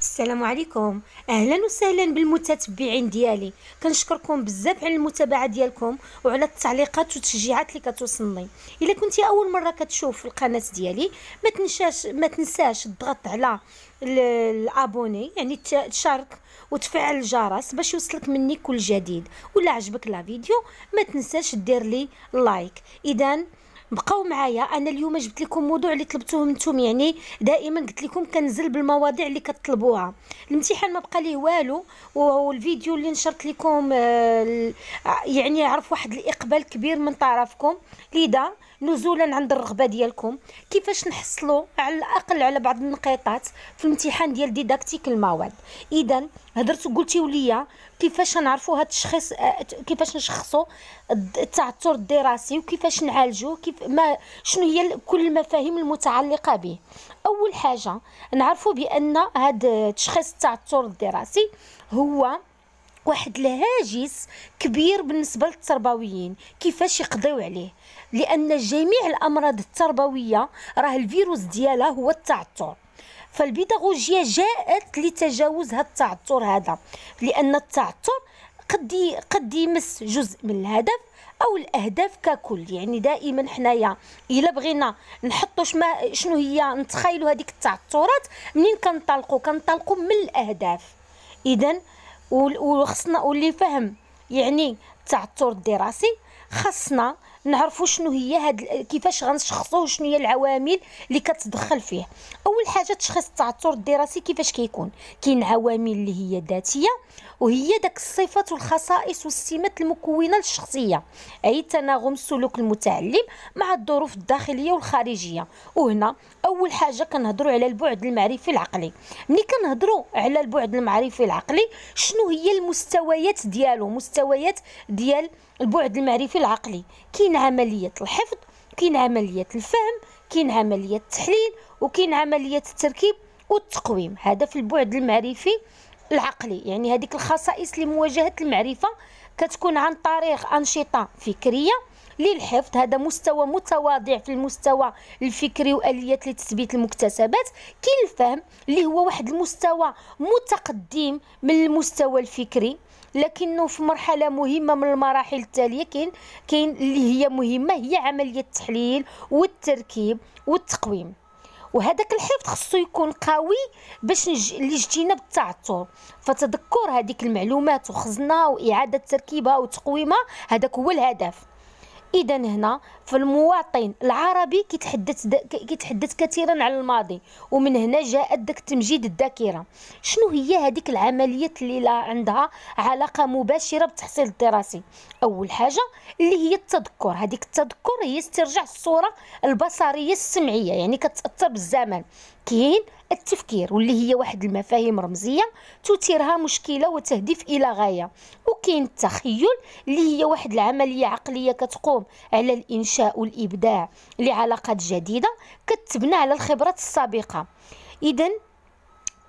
السلام عليكم اهلا وسهلا بالمتتبعين ديالي كنشكركم بزاف على المتابعه ديالكم وعلى التعليقات والتشجيعات اللي كتوصلني الا كنتي اول مره كتشوف القناه ديالي ما تنساش ما تنساش الضغط على الابوني يعني تشارك وتفعل الجرس باش يوصلك مني كل جديد ولا عجبك لا فيديو ما تنساش دير لي لايك اذا بقاو معايا انا اليوم جبت لكم موضوع اللي طلبتوه نتوما يعني دائما قلت لكم كنزل بالمواضيع اللي كتطلبوها الامتحان ما بقى ليه والو والفيديو اللي نشرت لكم آه، يعني عرف واحد الاقبال كبير من طرفكم لذا نزولا عند الرغبه ديالكم كيفاش نحصلوا على الاقل على بعض النقيطات في الامتحان ديال ديداكتيك المواد اذا هضرت قلتي ليا كيفاش نعرفوا هاد التشخيص آه، كيفاش نشخصوا التعثر الدراسي وكيفاش نعالجوه كيف ما شنو هي كل المفاهيم المتعلقه به اول حاجه نعرفوا بان هاد تشخيص التعثر الدراسي هو واحد الهاجس كبير بالنسبه للتربويين كيفاش يقضيو عليه لان جميع الامراض التربويه راه الفيروس ديالها هو التعثر فالبيداغوجيا جاءت لتجاوز هذا التعثر هذا لان التعثر قد قد يمس جزء من الهدف او الاهداف ككل يعني دائما حنايا الا بغينا نحطوا شنو هي نتخيلوا هذيك التعثرات منين كنطلقوا كنطلقوا من الاهداف اذا وخصنا واللي فهم يعني التعثر الدراسي خصنا نعرفوا شنو هي هاد كيفاش غنشخصوا شنو هي العوامل اللي كتدخل فيه اول حاجه تشخيص التعثر الدراسي كيفاش كيكون كاين عوامل اللي هي ذاتيه وهي داك الصفات والخصائص والسمات المكونه للشخصيه اي تناغم سلوك المتعلم مع الظروف الداخليه والخارجيه وهنا اول حاجه كنهضروا على البعد المعرفي العقلي ملي كنهضروا على البعد المعرفي العقلي شنو هي المستويات ديالو مستويات ديال البعد المعرفي العقلي كاين عمليه الحفظ كاين عمليه الفهم كاين عمليه التحليل وكاين عمليه التركيب والتقويم هذا في البعد المعرفي العقلي يعني هذيك الخصائص لمواجهه المعرفه كتكون عن طريق انشطه فكريه للحفظ هذا مستوى متواضع في المستوى الفكري واليات لتثبيت المكتسبات كاين الفهم اللي هو واحد المستوى متقدم من المستوى الفكري لكنه في مرحله مهمه من المراحل التاليه كاين كاين اللي هي مهمه هي عمليه التحليل والتركيب والتقويم وهذاك الحفظ خصو يكون قوي باش نج... جينا بالتعثر فتذكر هذيك المعلومات وخزنها واعاده تركيبها وتقويمها هذاك هو الهدف اذا هنا في المواطن العربي كيتحدث كيتحدث كثيرا على الماضي ومن هنا جاءت داك تمجيد الذاكره شنو هي هذيك العمليات اللي لا عندها علاقه مباشره بالتحصيل الدراسي اول حاجه اللي هي التذكر هذيك التذكر هي استرجاع الصوره البصريه السمعيه يعني كتاثر بالزمن كاين التفكير واللي هي واحد المفاهيم رمزيه تثيرها مشكله وتهدف الى غايه وكاين التخيل اللي هي واحد العمليه عقليه كتقوم على الانشاء والابداع لعلاقات جديده كتبنى على الخبرات السابقه اذا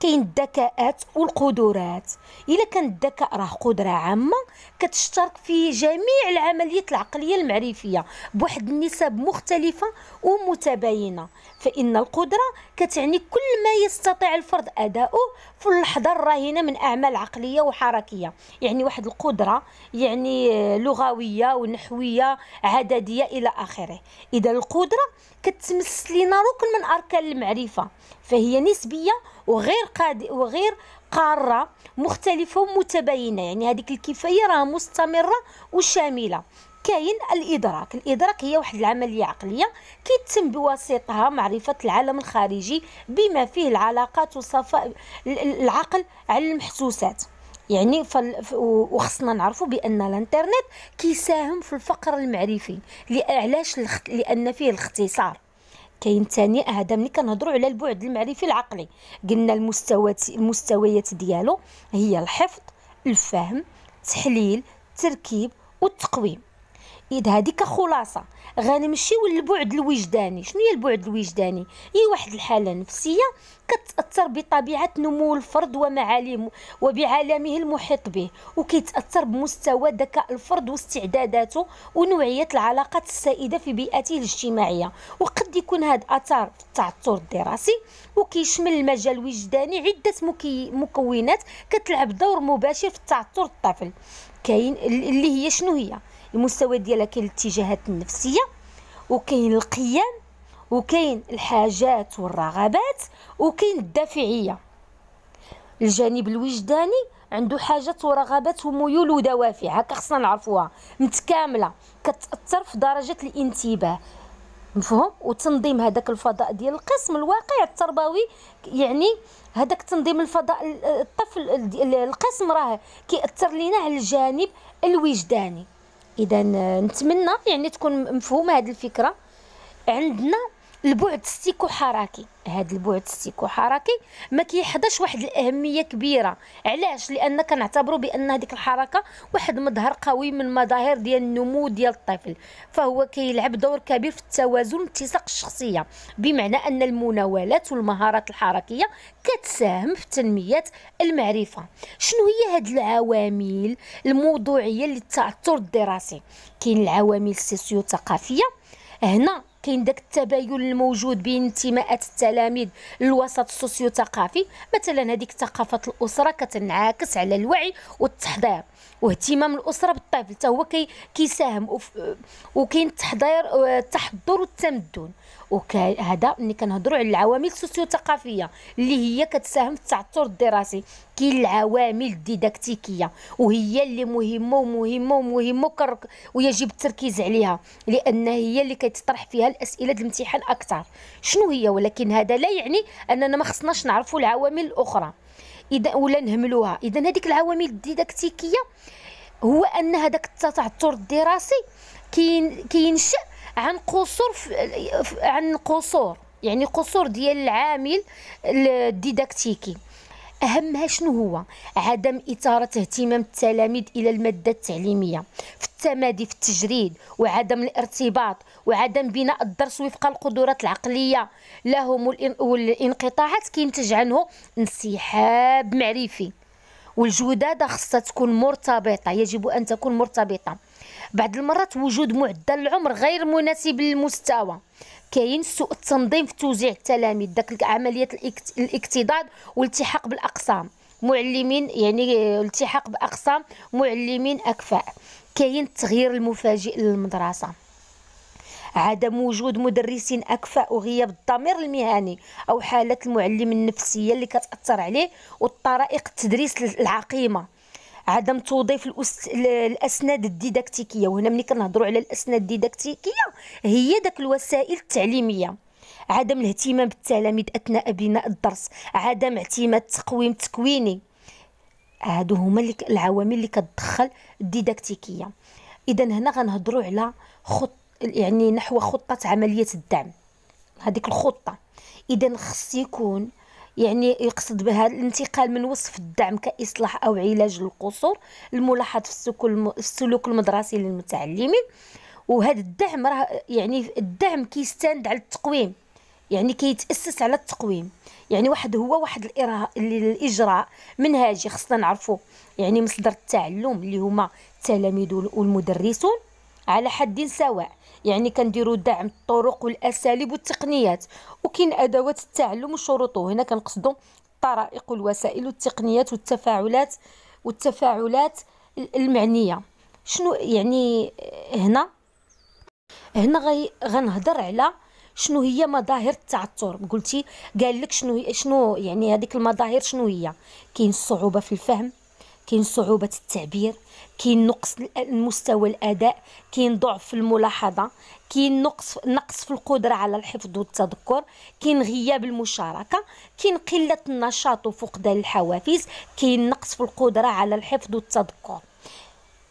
كاين الذكاءات والقدرات الا كان الذكاء راه قدره عامه كتشترك في جميع العمليات العقليه المعرفيه بواحد النسب مختلفه ومتباينه فان القدره كتعني كل ما يستطيع الفرد اداؤه في اللحظه الراهنه من اعمال عقليه وحركيه يعني واحد القدره يعني لغويه ونحويه عدديه الى اخره اذا القدره كتمس لنا ركن من اركان المعرفه فهي نسبيه وغير قاد وغير قاره مختلفه ومتباينه يعني هذيك الكفايه راه مستمره وشامله كاين الادراك الادراك هي واحد العمليه عقليه كيتم بواسطها معرفه العالم الخارجي بما فيه العلاقات وصفاء العقل على المحسوسات يعني فال... وخصنا نعرفوا بان الانترنت كيساهم في الفقر المعرفي علاش لأ... لان فيه الاختصار كاين ثاني هذا ملي كنهضروا على البعد المعرفي العقلي قلنا المستويات المستويات ديالو هي الحفظ الفهم التحليل التركيب والتقويم اذا هذيك خلاصه غنمشيو للبعد الوجداني شنو هي البعد الوجداني هي واحد الحاله نفسيه كتاثر بطبيعه نمو الفرد ومعالمه وبعالمه المحيط به وكيتاثر بمستوى ذكاء الفرد واستعداداته ونوعيه العلاقات السائده في بيئته الاجتماعيه وقد يكون هذا اثار في التعثر الدراسي وكيشمل المجال الوجداني عده مكونات كتلعب دور مباشر في التعثر الطفل كاين اللي هي شنو هي المستوى ديالها كاين الاتجاهات النفسيه وكاين القيم وكاين الحاجات والرغبات وكاين الدافعيه الجانب الوجداني عنده حاجات ورغبات وميول ودوافع هكا خصنا نعرفوها متكامله كتاثر في درجه الانتباه مفهوم وتنظيم هذاك الفضاء ديال القسم الواقع التربوي يعني هذاك تنظيم الفضاء الطفل القسم راه كيأثر لينا على الجانب الوجداني اذا نتمنى يعني تكون مفهومه هذه الفكره عندنا البعد السيكو حركي هذا البعد السيكو حركي ما كيحضرش واحد الاهميه كبيره علاش لان كنعتبروا بان هذيك الحركه واحد مظهر قوي من مظاهر ديال النمو ديال الطفل فهو كيلعب دور كبير في التوازن اتساق الشخصيه بمعنى ان المناولات والمهارات الحركيه كتساهم في تنميه المعرفه شنو هي هاد العوامل الموضوعيه للتاثر الدراسي كاين العوامل السوسيو ثقافيه هنا كاين داك التباين الموجود بين انتماءات التلاميذ للوسط السوسيو ثقافي مثلا هذيك ثقافه الاسره كتنعكس على الوعي والتحضير واهتمام الاسره بالطفل حتى هو كي كيساهم وكاين التحضير التحضر والتمدن وهذا ملي كنهضروا على العوامل السوسيو ثقافيه اللي هي كتساهم في التعثر الدراسي كاين العوامل الديداكتيكيه وهي اللي مهمه ومهمه ومهمه ويجب التركيز عليها لان هي اللي كيتطرح فيها الاسئله الامتحان اكثر شنو هي ولكن هذا لا يعني اننا ما خصناش نعرفوا العوامل الاخرى اذا ولا نهملوها اذا هذيك العوامل الديداكتيكيه هو ان هذاك التعثر الدراسي كينشا عن قصور عن قصور يعني قصور ديال العامل الديداكتيكي اهمها شنو هو عدم اثاره اهتمام التلاميذ الى الماده التعليميه في التمادي في التجريد وعدم الارتباط وعدم بناء الدرس وفق القدرات العقليه لهم والانقطاعات كينتج عنه انسحاب معرفي والجداده خصها تكون مرتبطه يجب ان تكون مرتبطه بعض المرات وجود معدل العمر غير مناسب للمستوى كاين سوء التنظيم في توزيع التلاميذ داك عمليه الاكتضاد والالتحاق بالاقسام معلمين يعني التحاق باقسام معلمين اكفاء كاين التغيير المفاجئ للمدرسه عدم وجود مدرسين أكفاء وغياب الضمير المهني أو حالة المعلم النفسية اللي كتأثر عليه والطرائق التدريس العقيمة عدم توظيف الاسناد الديداكتيكيه وهنا ملي كنهضروا على الاسناد الديداكتيكيه هي داك الوسائل التعليميه عدم الاهتمام بالتلاميذ اثناء بناء الدرس عدم اعتماد تقويم تكويني هادو هما العوامل اللي كتدخل الديداكتيكيه اذا هنا غنهضروا على خط يعني نحو خطه عمليه الدعم هذيك الخطه اذا خص يكون يعني يقصد بها الانتقال من وصف الدعم كإصلاح أو علاج للقصور الملاحظ في السلوك المدرسي للمتعلمين وهذا الدعم راه يعني الدعم كيستند على التقويم يعني كيتأسس على التقويم يعني واحد هو واحد الإجراء منهاجي خصنا نعرفه يعني مصدر التعلم اللي هما التلاميذ والمدرسون على حد سواء يعني كنديروا دعم الطرق والاساليب والتقنيات وكاين ادوات التعلم وشروطه هنا كنقصدوا الطرائق والوسائل والتقنيات والتفاعلات والتفاعلات المعنيه شنو يعني هنا هنا غنهضر على شنو هي مظاهر التعثر قلتي قال لك شنو شنو يعني هذيك المظاهر شنو هي كاين الصعوبه في الفهم كاين صعوبة التعبير كاين نقص المستوى الاداء كاين ضعف في الملاحظه كاين نقص نقص في القدره على الحفظ والتذكر كاين غياب المشاركه كاين قله النشاط وفقدان الحوافز كاين نقص في القدره على الحفظ والتذكر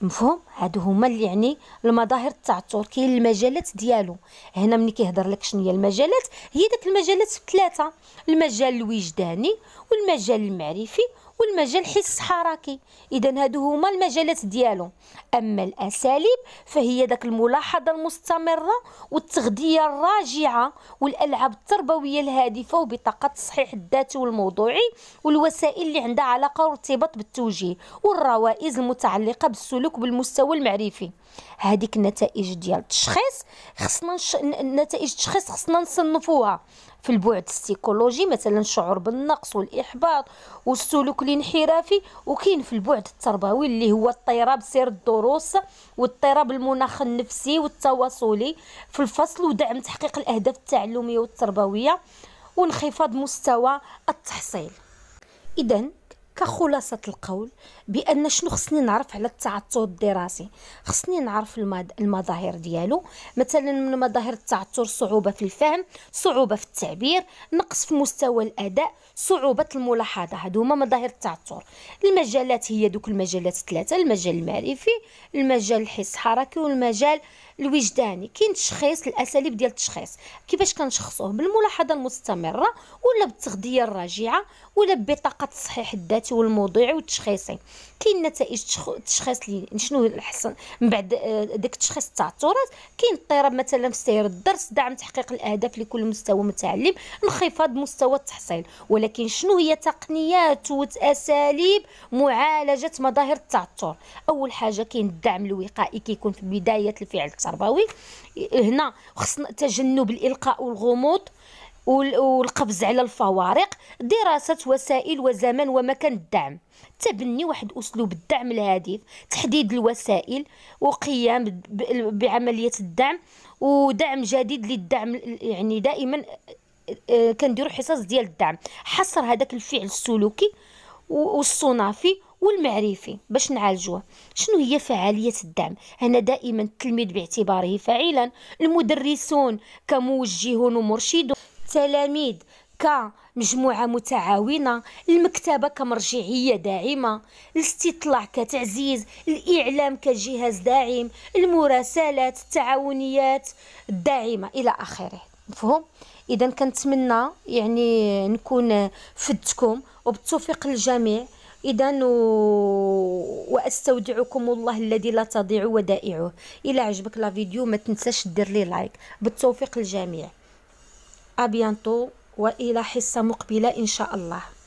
مفهوم هادو هما اللي يعني المظاهر التعثر كاين المجالات ديالو هنا ملي كيهضر لك شنو هي المجالات هي داك المجالات ثلاثه المجال الوجداني والمجال المعرفي والمجال حس حركي اذا هادو هما المجالات ديالو اما الاساليب فهي داك الملاحظه المستمره والتغذيه الراجعه والالعاب التربويه الهادفه وبطاقه التصحيح الذاتي والموضوعي والوسائل اللي عندها علاقه وارتباط بالتوجيه والروائز المتعلقه بالسلوك بالمستوى المعرفي هذيك النتائج ديال التشخيص خصنا نش... نتائج التشخيص خصنا نصنفوها في البعد السيكولوجي مثلا الشعور بالنقص والاحباط والسلوك الانحرافي وكاين في البعد التربوي اللي هو اضطراب سير الدروس واضطراب المناخ النفسي والتواصلي في الفصل ودعم تحقيق الاهداف التعلميه والتربويه وانخفاض مستوى التحصيل اذا كخلاصة القول بأن شنو خصني نعرف على التعثر الدراسي خصني نعرف المظاهر ديالو مثلا من مظاهر التعثر صعوبة في الفهم صعوبة في التعبير نقص في مستوى الأداء صعوبة الملاحظة هادو هما مظاهر التعثر المجالات هي دوك المجالات الثلاثة المجال المعرفي المجال الحس الحركي والمجال الوجداني كاين تشخيص الاساليب ديال التشخيص كيفاش كنشخصوه بالملاحظه المستمره ولا بالتغذيه الراجعه ولا ببطاقه التصحيح الذاتي والموضوعي والتشخيصي كاين نتائج التشخيص اللي شنو الحسن من بعد آه، داك التشخيص التعثرات كاين اضطراب مثلا في سير الدرس دعم تحقيق الاهداف لكل مستوى متعلم انخفاض مستوى التحصيل ولكن شنو هي تقنيات واساليب معالجه مظاهر التعثر اول حاجه كاين الدعم الوقائي كيكون في بدايه الفعل التعثر التربوي هنا خصنا تجنب الالقاء والغموض والقفز على الفوارق دراسة وسائل وزمان ومكان الدعم تبني واحد أسلوب الدعم الهادف تحديد الوسائل وقيام بعملية الدعم ودعم جديد للدعم يعني دائما آه، آه، كنديروا حصص ديال الدعم حصر هذاك الفعل السلوكي والصنافي والمعرفي باش نعالجوه شنو هي فعالية الدعم هنا دائما التلميذ باعتباره فاعلا المدرسون كموجهون ومرشدون التلاميذ كمجموعة متعاونة المكتبة كمرجعية داعمة الاستطلاع كتعزيز الإعلام كجهاز داعم المراسلات التعاونيات الداعمة إلى آخره مفهوم إذا كنتمنى يعني نكون فدتكم وبالتوفيق للجميع إذا وأستودعكم الله الذي لا تضيع ودائعه إلى عجبك لا فيديو ما تنساش دير لي لايك بالتوفيق للجميع أبيانتو وإلى حصة مقبلة إن شاء الله